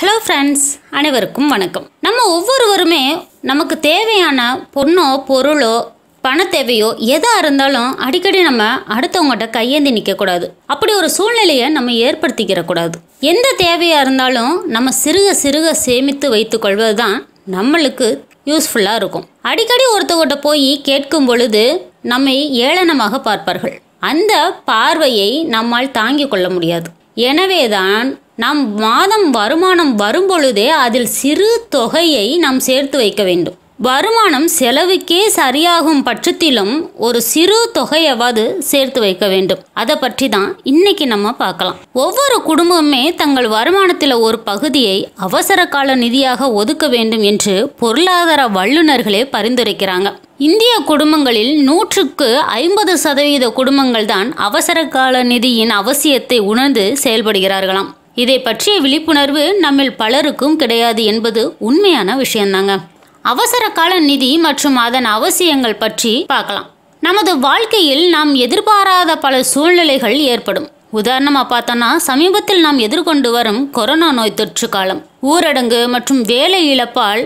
hello friends அனைவருக்கும் வணக்கம் நம்ம ஒவ்வொருவருமே நமக்கு தேவையான பொண்ணோ பொருளோ பண தேவையோ எதாக இருந்தாலும் அடிக்கடி நம்ம அடுத்தவங்ககிட்ட கையேந்தி நிற்கக்கூடாது அப்படி ஒரு சூழ்நிலையை நம்ம ஏற்படுத்திக்கிறக்கூடாது எந்த தேவையாக இருந்தாலும் நம்ம சிறுக சிறுக சேமித்து வைத்து கொள்வது தான் நம்மளுக்கு யூஸ்ஃபுல்லாக இருக்கும் அடிக்கடி ஒருத்தவங்கிட்ட போய் கேட்கும் பொழுது நம்மை ஏளனமாக பார்ப்பார்கள் அந்த பார்வையை நம்மால் தாங்கிக் கொள்ள முடியாது எனவே தான் நாம் மாதம் வருமானம் வரும்பொழுதே அதில் சிறு தொகையை நாம் சேர்த்து வைக்க வேண்டும் வருமானம் செலவுக்கே சரியாகும் பட்சத்திலும் ஒரு சிறு தொகையாவது சேர்த்து வைக்க வேண்டும் அதை பற்றி தான் இன்னைக்கு நம்ம பார்க்கலாம் ஒவ்வொரு குடும்பமே தங்கள் வருமானத்தில் ஒரு பகுதியை அவசர கால நிதியாக ஒதுக்க வேண்டும் என்று பொருளாதார வல்லுநர்களே பரிந்துரைக்கிறாங்க இந்திய குடும்பங்களில் நூற்றுக்கு ஐம்பது சதவீத குடும்பங்கள் தான் அவசர கால நிதியின் அவசியத்தை உணர்ந்து செயல்படுகிறார்களாம் இதை பற்றிய விழிப்புணர்வு நம்மில் பலருக்கும் கிடையாது என்பது உண்மையான விஷயம்தாங்க அவசர கால நிதி மற்றும் அதன் அவசியங்கள் பற்றி பார்க்கலாம் நமது வாழ்க்கையில் நாம் எதிர்பாராத பல சூழ்நிலைகள் ஏற்படும் உதாரணமாக பார்த்தோன்னா சமீபத்தில் நாம் எதிர்கொண்டு வரும் கொரோனா நோய் தொற்று காலம் ஊரடங்கு மற்றும் வேலை இழப்பால்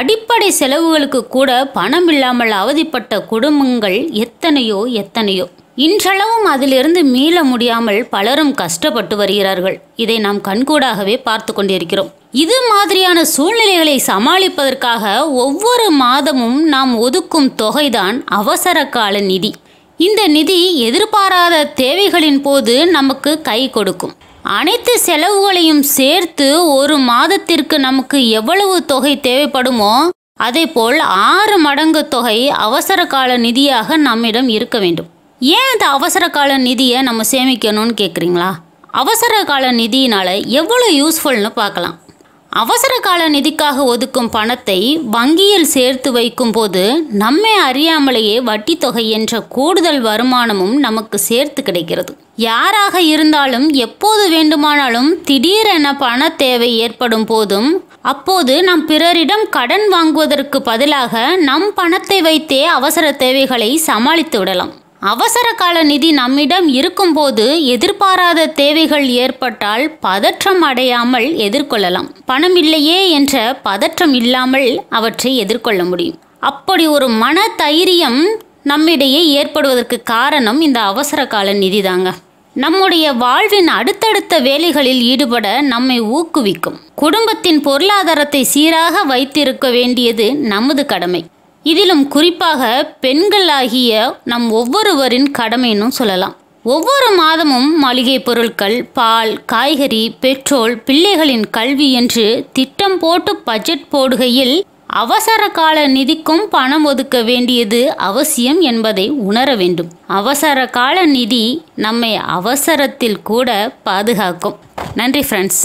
அடிப்படை செலவுகளுக்கு கூட பணம் இல்லாமல் அவதிப்பட்ட குடும்பங்கள் எத்தனையோ எத்தனையோ இன்றளவும் அதிலிருந்து மீள முடியாமல் பலரும் கஷ்டப்பட்டு வருகிறார்கள் இதை நாம் கண்கூடாகவே பார்த்து கொண்டிருக்கிறோம் இது மாதிரியான சூழ்நிலைகளை சமாளிப்பதற்காக ஒவ்வொரு மாதமும் நாம் ஒதுக்கும் தொகைதான் அவசர கால நிதி இந்த நிதி எதிர்பாராத தேவைகளின் போது நமக்கு கை கொடுக்கும் அனைத்து செலவுகளையும் சேர்த்து ஒரு மாதத்திற்கு நமக்கு எவ்வளவு தொகை தேவைப்படுமோ அதேபோல் ஆறு மடங்கு தொகை அவசர கால நிதியாக நம்மிடம் இருக்க வேண்டும் ஏன் இந்த அவசர கால நிதியை நம்ம சேமிக்கணும்னு கேட்குறீங்களா அவசர கால நிதியினால் எவ்வளோ யூஸ்ஃபுல்னு பார்க்கலாம் அவசர கால நிதிக்காக ஒதுக்கும் பணத்தை வங்கியில் சேர்த்து வைக்கும்போது நம்மை அறியாமலேயே வட்டி தொகை என்ற கூடுதல் வருமானமும் நமக்கு சேர்த்து கிடைக்கிறது யாராக இருந்தாலும் எப்போது வேண்டுமானாலும் திடீரென பண தேவை ஏற்படும் போதும் அப்போது நாம் பிறரிடம் கடன் வாங்குவதற்கு பதிலாக நம் பணத்தை வைத்தே அவசர தேவைகளை சமாளித்து விடலாம் அவசர கால நிதி நம்மிடம் இருக்கும்போது எதிர்பாராத தேவைகள் ஏற்பட்டால் பதற்றம் அடையாமல் எதிர்கொள்ளலாம் பணம் இல்லையே என்ற பதற்றம் இல்லாமல் அவற்றை எதிர்கொள்ள முடியும் அப்படி ஒரு மன தைரியம் நம்மிடையே ஏற்படுவதற்கு காரணம் இந்த அவசர கால நிதி தாங்க நம்முடைய வாழ்வின் அடுத்தடுத்த வேலைகளில் ஈடுபட நம்மை ஊக்குவிக்கும் குடும்பத்தின் பொருளாதாரத்தை சீராக வைத்திருக்க வேண்டியது நமது கடமை இதிலும் குறிப்பாக பெண்களாகிய நம் ஒவ்வொருவரின் கடமைன்னு சொல்லலாம் ஒவ்வொரு மாதமும் மளிகை பொருட்கள் பால் காய்கறி பெட்ரோல் பிள்ளைகளின் கல்வி என்று திட்டம் போட்டு பட்ஜெட் போடுகையில் அவசர கால நிதிக்கும் பணம் ஒதுக்க வேண்டியது அவசியம் என்பதை உணர வேண்டும் அவசர கால நிதி நம்மை அவசரத்தில் கூட பாதுகாக்கும் நன்றி ஃப்ரெண்ட்ஸ்